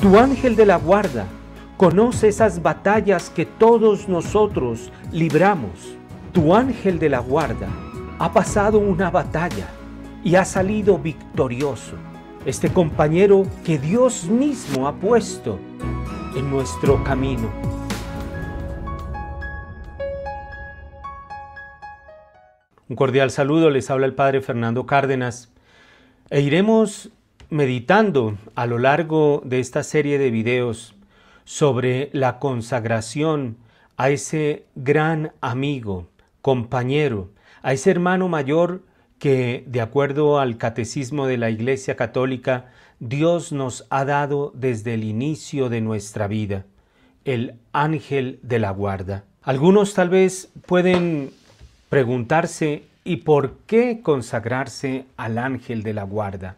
Tu ángel de la guarda conoce esas batallas que todos nosotros libramos. Tu ángel de la guarda ha pasado una batalla y ha salido victorioso. Este compañero que Dios mismo ha puesto en nuestro camino. Un cordial saludo, les habla el Padre Fernando Cárdenas e iremos meditando a lo largo de esta serie de videos sobre la consagración a ese gran amigo, compañero, a ese hermano mayor que, de acuerdo al catecismo de la Iglesia Católica, Dios nos ha dado desde el inicio de nuestra vida, el ángel de la guarda. Algunos tal vez pueden preguntarse ¿y por qué consagrarse al ángel de la guarda?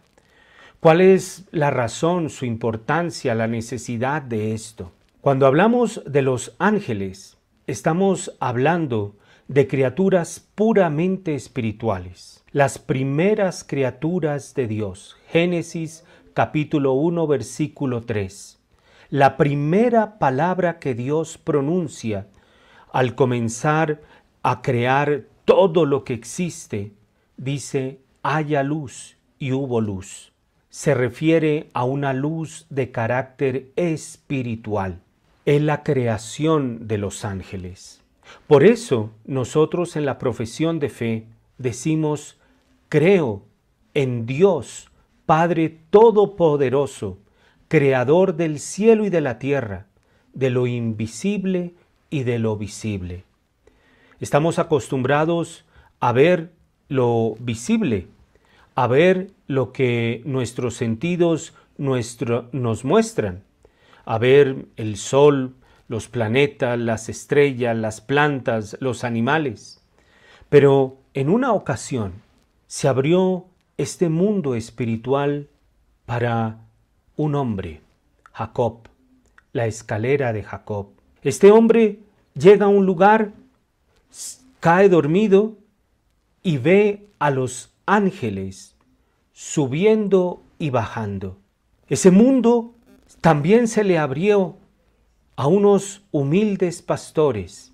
¿Cuál es la razón, su importancia, la necesidad de esto? Cuando hablamos de los ángeles, estamos hablando de criaturas puramente espirituales, las primeras criaturas de Dios. Génesis capítulo 1 versículo 3. La primera palabra que Dios pronuncia al comenzar a crear todo lo que existe, dice, haya luz y hubo luz se refiere a una luz de carácter espiritual. en la creación de los ángeles. Por eso nosotros en la profesión de fe decimos, creo en Dios, Padre Todopoderoso, Creador del cielo y de la tierra, de lo invisible y de lo visible. Estamos acostumbrados a ver lo visible, a ver lo que nuestros sentidos nuestro, nos muestran, a ver el sol, los planetas, las estrellas, las plantas, los animales. Pero en una ocasión se abrió este mundo espiritual para un hombre, Jacob, la escalera de Jacob. Este hombre llega a un lugar, cae dormido y ve a los ángeles subiendo y bajando. Ese mundo también se le abrió a unos humildes pastores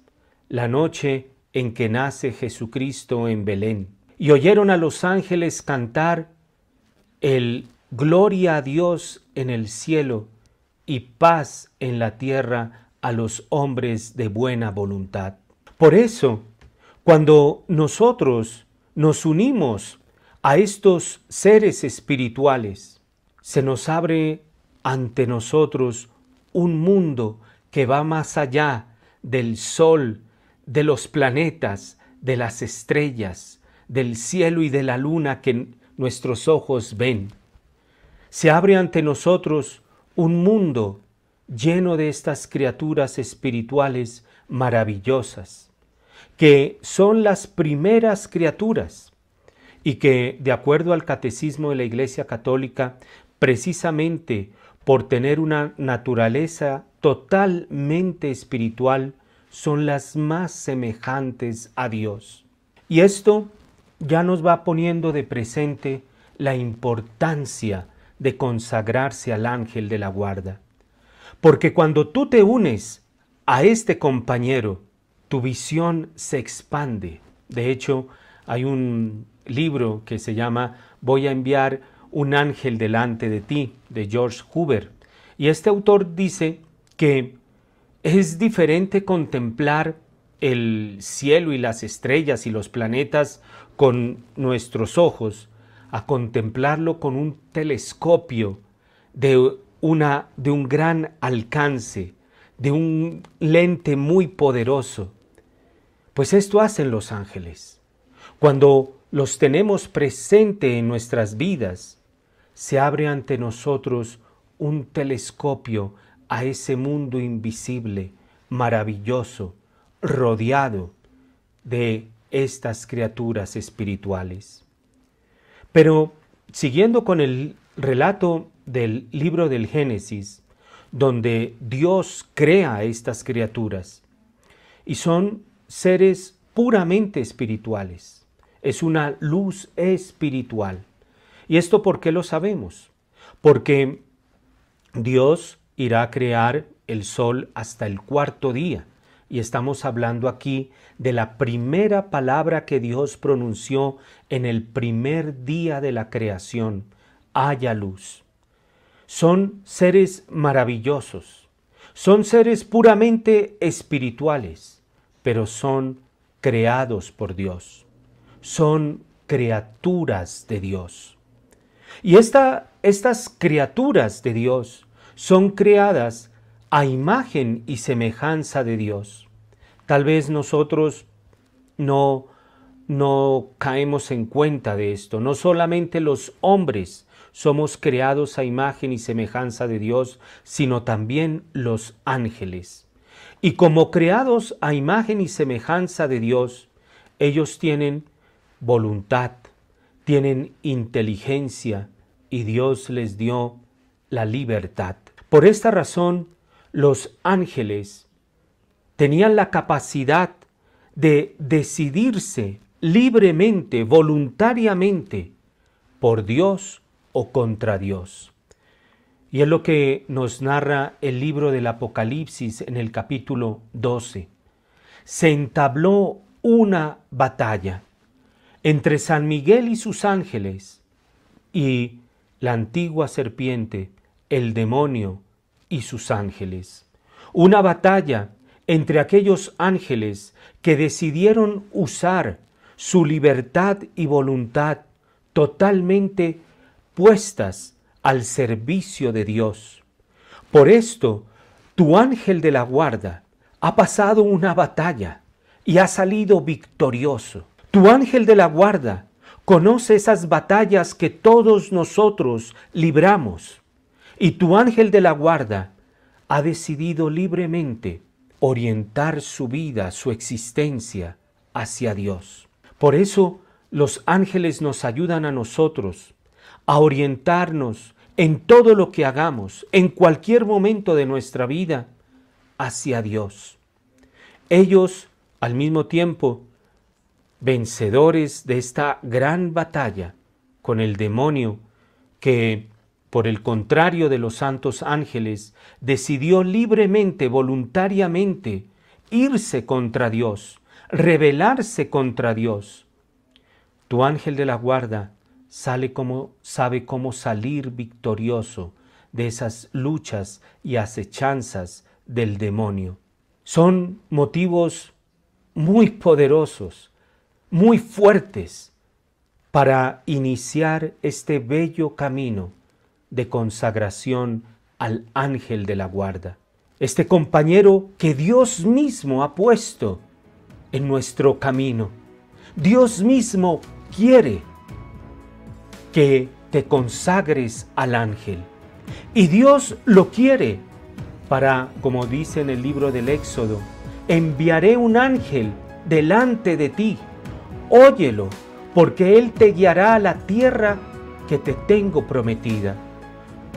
la noche en que nace Jesucristo en Belén. Y oyeron a los ángeles cantar el Gloria a Dios en el cielo y paz en la tierra a los hombres de buena voluntad. Por eso, cuando nosotros nos unimos a estos seres espirituales, se nos abre ante nosotros un mundo que va más allá del sol, de los planetas, de las estrellas, del cielo y de la luna que nuestros ojos ven. Se abre ante nosotros un mundo lleno de estas criaturas espirituales maravillosas, que son las primeras criaturas y que, de acuerdo al catecismo de la Iglesia Católica, precisamente por tener una naturaleza totalmente espiritual, son las más semejantes a Dios. Y esto ya nos va poniendo de presente la importancia de consagrarse al ángel de la guarda. Porque cuando tú te unes a este compañero, tu visión se expande. De hecho, hay un libro que se llama Voy a enviar un ángel delante de ti, de George Huber. Y este autor dice que es diferente contemplar el cielo y las estrellas y los planetas con nuestros ojos a contemplarlo con un telescopio de, una, de un gran alcance, de un lente muy poderoso. Pues esto hacen los ángeles. Cuando los tenemos presente en nuestras vidas, se abre ante nosotros un telescopio a ese mundo invisible, maravilloso, rodeado de estas criaturas espirituales. Pero siguiendo con el relato del libro del Génesis, donde Dios crea a estas criaturas, y son seres puramente espirituales es una luz espiritual. ¿Y esto por qué lo sabemos? Porque Dios irá a crear el sol hasta el cuarto día. Y estamos hablando aquí de la primera palabra que Dios pronunció en el primer día de la creación. Haya luz. Son seres maravillosos. Son seres puramente espirituales, pero son creados por Dios son criaturas de Dios. Y estas criaturas de Dios son creadas a imagen y semejanza de Dios. Tal vez nosotros no, no caemos en cuenta de esto. No solamente los hombres somos creados a imagen y semejanza de Dios, sino también los ángeles. Y como creados a imagen y semejanza de Dios, ellos tienen voluntad, tienen inteligencia y Dios les dio la libertad. Por esta razón, los ángeles tenían la capacidad de decidirse libremente, voluntariamente, por Dios o contra Dios. Y es lo que nos narra el libro del Apocalipsis en el capítulo 12. Se entabló una batalla entre San Miguel y sus ángeles y la antigua serpiente, el demonio y sus ángeles. Una batalla entre aquellos ángeles que decidieron usar su libertad y voluntad totalmente puestas al servicio de Dios. Por esto, tu ángel de la guarda ha pasado una batalla y ha salido victorioso. Tu ángel de la guarda conoce esas batallas que todos nosotros libramos. Y tu ángel de la guarda ha decidido libremente orientar su vida, su existencia hacia Dios. Por eso los ángeles nos ayudan a nosotros a orientarnos en todo lo que hagamos, en cualquier momento de nuestra vida, hacia Dios. Ellos, al mismo tiempo, vencedores de esta gran batalla con el demonio que, por el contrario de los santos ángeles, decidió libremente, voluntariamente, irse contra Dios, rebelarse contra Dios. Tu ángel de la guarda sabe cómo salir victorioso de esas luchas y acechanzas del demonio. Son motivos muy poderosos muy fuertes para iniciar este bello camino de consagración al ángel de la guarda, este compañero que Dios mismo ha puesto en nuestro camino. Dios mismo quiere que te consagres al ángel. Y Dios lo quiere para, como dice en el libro del Éxodo, enviaré un ángel delante de ti Óyelo, porque Él te guiará a la tierra que te tengo prometida.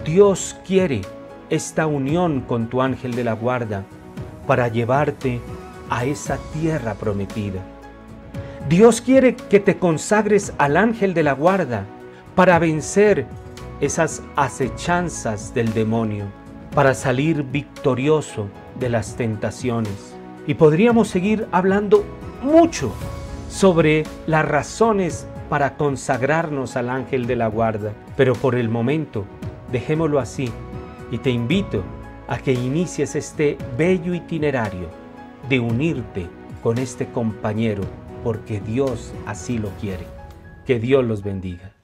Dios quiere esta unión con tu ángel de la guarda para llevarte a esa tierra prometida. Dios quiere que te consagres al ángel de la guarda para vencer esas acechanzas del demonio, para salir victorioso de las tentaciones. Y podríamos seguir hablando mucho sobre las razones para consagrarnos al ángel de la guarda, pero por el momento dejémoslo así y te invito a que inicies este bello itinerario de unirte con este compañero, porque Dios así lo quiere. Que Dios los bendiga.